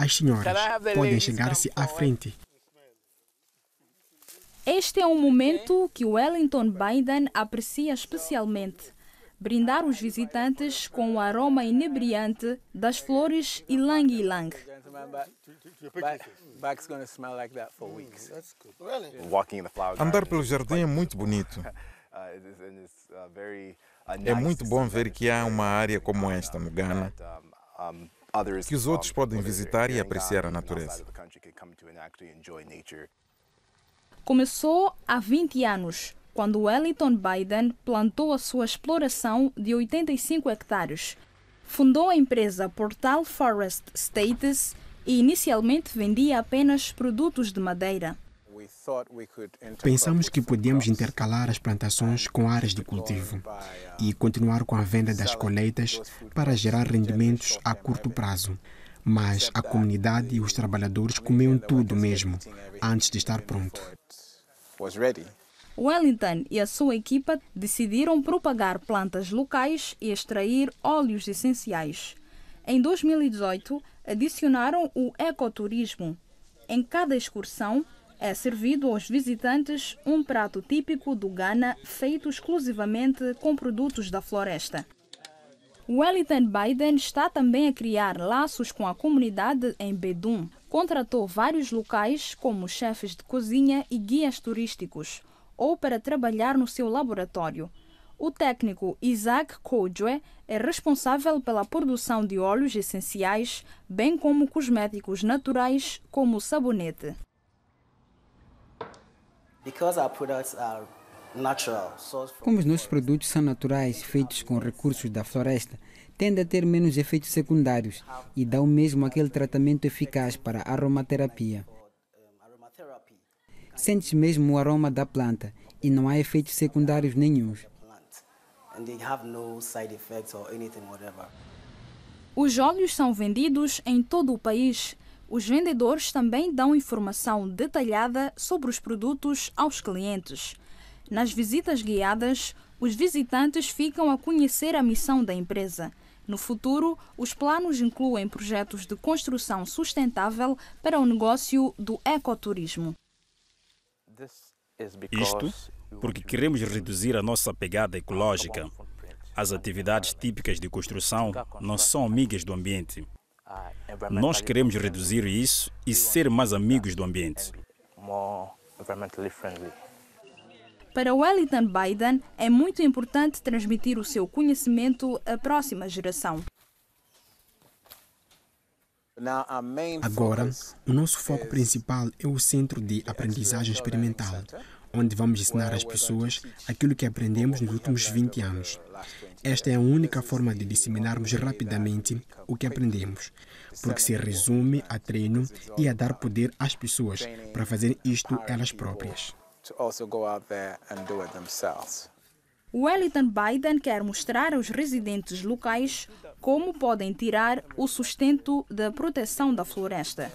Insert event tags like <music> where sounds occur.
As senhoras podem chegar-se à frente. Este é um momento que Wellington Biden aprecia especialmente. Brindar os visitantes com o aroma inebriante das flores ilang-ilang. Andar pelo jardim é muito bonito. <laughs> Uh, uh, uh, é muito bom ver que há uma área como esta no Ghana que os outros podem visitar e apreciar a natureza. Começou há 20 anos, quando Wellington Biden plantou a sua exploração de 85 hectares. Fundou a empresa Portal Forest States e inicialmente vendia apenas produtos de madeira. Pensamos que podíamos intercalar as plantações com áreas de cultivo e continuar com a venda das colheitas para gerar rendimentos a curto prazo. Mas a comunidade e os trabalhadores comiam tudo mesmo antes de estar pronto. Wellington e a sua equipa decidiram propagar plantas locais e extrair óleos essenciais. Em 2018, adicionaram o ecoturismo. Em cada excursão, é servido aos visitantes um prato típico do Ghana, feito exclusivamente com produtos da floresta. Wellington Biden está também a criar laços com a comunidade em Bedum. Contratou vários locais, como chefes de cozinha e guias turísticos, ou para trabalhar no seu laboratório. O técnico Isaac Kojoe é responsável pela produção de óleos essenciais, bem como cosméticos naturais, como o sabonete. Como os nossos produtos são naturais, feitos com recursos da floresta, tende a ter menos efeitos secundários e dá o mesmo aquele tratamento eficaz para a aromaterapia. Sentes mesmo o aroma da planta e não há efeitos secundários nenhums. Os óleos são vendidos em todo o país os vendedores também dão informação detalhada sobre os produtos aos clientes. Nas visitas guiadas, os visitantes ficam a conhecer a missão da empresa. No futuro, os planos incluem projetos de construção sustentável para o negócio do ecoturismo. Isto porque queremos reduzir a nossa pegada ecológica. As atividades típicas de construção não são amigas do ambiente. Nós queremos reduzir isso e ser mais amigos do ambiente. Para Wellington Biden, é muito importante transmitir o seu conhecimento à próxima geração. Agora, o nosso foco principal é o Centro de Aprendizagem Experimental, onde vamos ensinar às pessoas aquilo que aprendemos nos últimos 20 anos. Esta é a única forma de disseminarmos rapidamente o que aprendemos, porque se resume a treino e a dar poder às pessoas para fazer isto elas próprias. Wellington Biden quer mostrar aos residentes locais como podem tirar o sustento da proteção da floresta.